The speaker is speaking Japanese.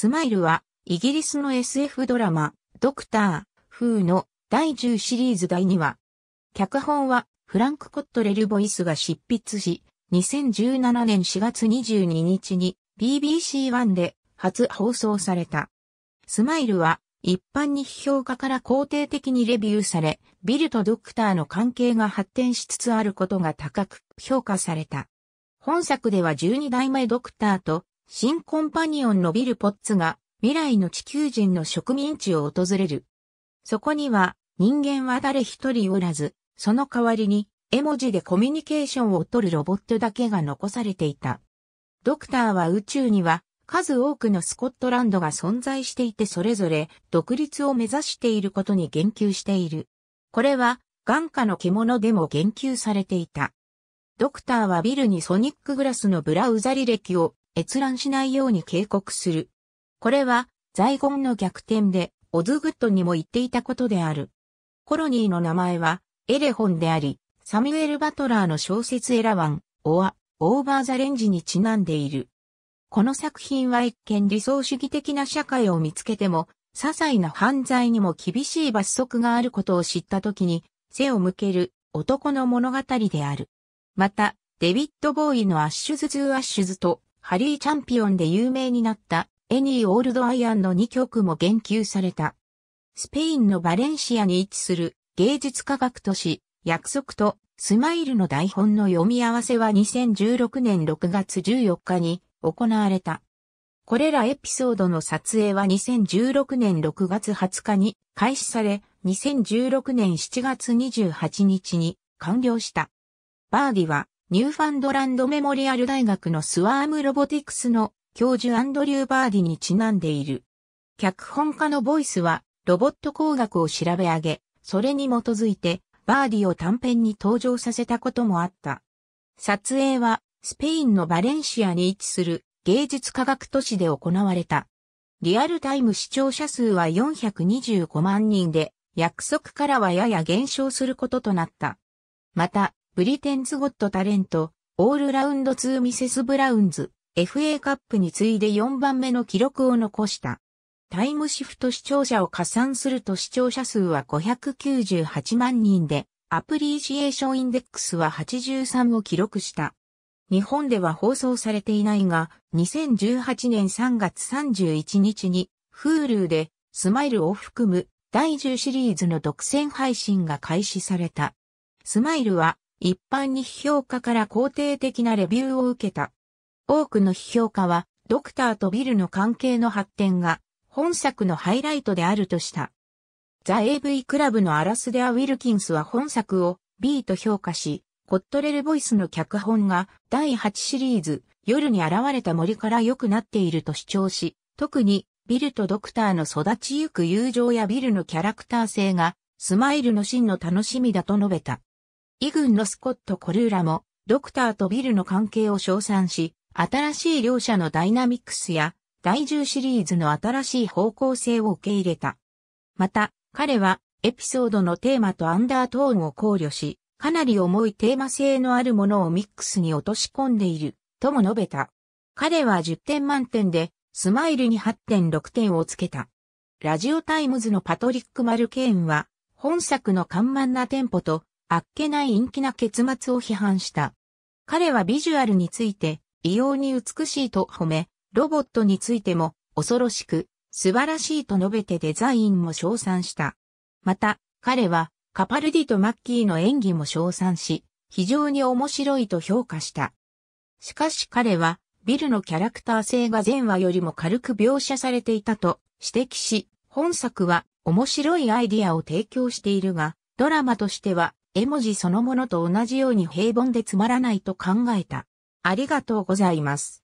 スマイルは、イギリスの SF ドラマ、ドクター、風の第10シリーズ第2話。脚本は、フランク・コットレル・ボイスが執筆し、2017年4月22日に BBC1 で初放送された。スマイルは、一般に批評家から肯定的にレビューされ、ビルとドクターの関係が発展しつつあることが高く評価された。本作では12代目ドクターと新コンパニオンのビル・ポッツが未来の地球人の植民地を訪れる。そこには人間は誰一人おらず、その代わりに絵文字でコミュニケーションを取るロボットだけが残されていた。ドクターは宇宙には数多くのスコットランドが存在していてそれぞれ独立を目指していることに言及している。これは眼下の獣でも言及されていた。ドクターはビルにソニックグラスのブラウザ履歴を閲覧しないように警告する。これは、在言の逆転で、オズグッドにも言っていたことである。コロニーの名前は、エレホンであり、サミュエル・バトラーの小説エラワン、オア、オーバー・ザ・レンジにちなんでいる。この作品は一見理想主義的な社会を見つけても、些細な犯罪にも厳しい罰則があることを知った時に、背を向ける男の物語である。また、デビッド・ボーイのアッシュズ・ズー・アッシュズとハリーチャンピオンで有名になったエニー・オールド・アイアンの2曲も言及された。スペインのバレンシアに位置する芸術科学都市、約束とスマイルの台本の読み合わせは2016年6月14日に行われた。これらエピソードの撮影は2016年6月20日に開始され、2016年7月28日に完了した。バーディはニューファンドランドメモリアル大学のスワームロボティクスの教授アンドリュー・バーディにちなんでいる。脚本家のボイスはロボット工学を調べ上げ、それに基づいてバーディを短編に登場させたこともあった。撮影はスペインのバレンシアに位置する芸術科学都市で行われた。リアルタイム視聴者数は425万人で、約束からはやや減少することとなった。また、ブリテンズ・ゴット・タレント、オールラウンド2ミセス・ブラウンズ、FA カップに次いで4番目の記録を残した。タイムシフト視聴者を加算すると視聴者数は598万人で、アプリシエーションインデックスは83を記録した。日本では放送されていないが、2018年3月31日に、Hulu で、スマイルを含む第10シリーズの独占配信が開始された。スマイルは、一般に批評家から肯定的なレビューを受けた。多くの批評家は、ドクターとビルの関係の発展が、本作のハイライトであるとした。ザ・ AV クラブのアラスデア・ウィルキンスは本作を B と評価し、コットレル・ボイスの脚本が第8シリーズ、夜に現れた森から良くなっていると主張し、特にビルとドクターの育ちゆく友情やビルのキャラクター性が、スマイルの真の楽しみだと述べた。イ軍のスコット・コルーラも、ドクターとビルの関係を称賛し、新しい両者のダイナミックスや、第10シリーズの新しい方向性を受け入れた。また、彼は、エピソードのテーマとアンダートーンを考慮し、かなり重いテーマ性のあるものをミックスに落とし込んでいる、とも述べた。彼は10点満点で、スマイルに8.6点をつけた。ラジオタイムズのパトリック・マルケーンは、本作の緩慢なテンポとあっけない陰気な結末を批判した。彼はビジュアルについて、異様に美しいと褒め、ロボットについても、恐ろしく、素晴らしいと述べてデザインも称賛した。また、彼は、カパルディとマッキーの演技も称賛し、非常に面白いと評価した。しかし彼は、ビルのキャラクター性が前話よりも軽く描写されていたと指摘し、本作は面白いアイディアを提供しているが、ドラマとしては絵文字そのものと同じように平凡でつまらないと考えた。ありがとうございます。